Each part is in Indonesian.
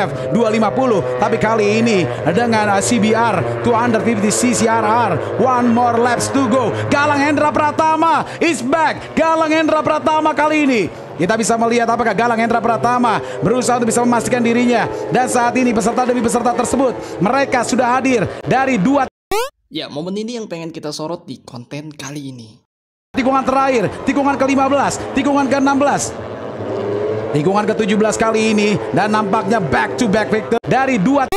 RMF 250 tapi kali ini dengan CBR 250 CCRR one more laps to go Galang Hendra Pratama is back Galang Hendra Pratama kali ini kita bisa melihat apakah Galang Hendra Pratama berusaha untuk bisa memastikan dirinya. Dan saat ini peserta demi peserta tersebut, mereka sudah hadir dari dua... Ya, momen ini yang pengen kita sorot di konten kali ini. Tikungan terakhir, tikungan ke-15, tikungan ke-16. Lingkungan ke-17 kali ini dan nampaknya back to back victor dari dua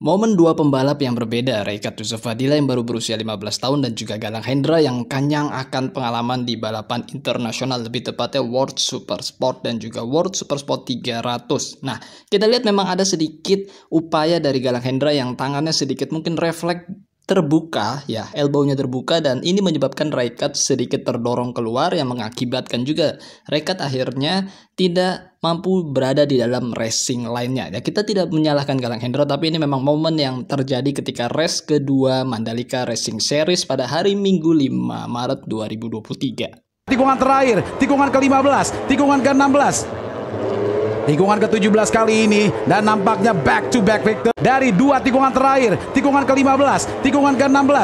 Momen dua pembalap yang berbeda, Rekat Yusuf Fadila yang baru berusia 15 tahun dan juga Galang Hendra yang kanyang akan pengalaman di balapan internasional lebih tepatnya World Supersport dan juga World Supersport 300. Nah, kita lihat memang ada sedikit upaya dari Galang Hendra yang tangannya sedikit mungkin refleks terbuka ya elbownya terbuka dan ini menyebabkan Raikat sedikit terdorong keluar yang mengakibatkan juga Raikat akhirnya tidak mampu berada di dalam racing lainnya ya kita tidak menyalahkan Galang Hendro tapi ini memang momen yang terjadi ketika race kedua Mandalika Racing Series pada hari Minggu 5 Maret 2023 tikungan terakhir tikungan ke-15 tikungan ke-16 Tikungan ke-17 kali ini dan nampaknya back to back victor dari dua tikungan terakhir. Tikungan ke-15, tikungan ke-16.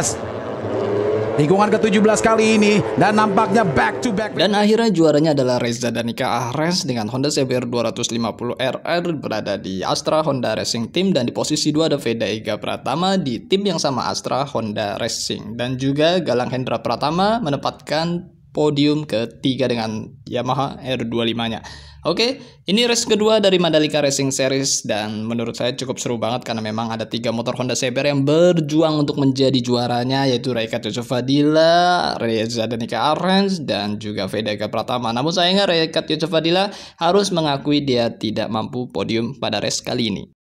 Tikungan ke-17 kali ini dan nampaknya back to back. Dan akhirnya juaranya adalah Reza Danika Ahrens dengan Honda CBR 250RR berada di Astra Honda Racing Team dan di posisi 2 ada Veda Ega Pratama di tim yang sama Astra Honda Racing dan juga Galang Hendra Pratama menempatkan podium ketiga dengan Yamaha R25-nya. Oke, ini race kedua dari Mandalika Racing Series dan menurut saya cukup seru banget karena memang ada tiga motor Honda CBR yang berjuang untuk menjadi juaranya yaitu Raika Fadila, Reza Danika Arens, dan juga Fedeka Pratama. Namun sayangnya Raika Fadila harus mengakui dia tidak mampu podium pada race kali ini.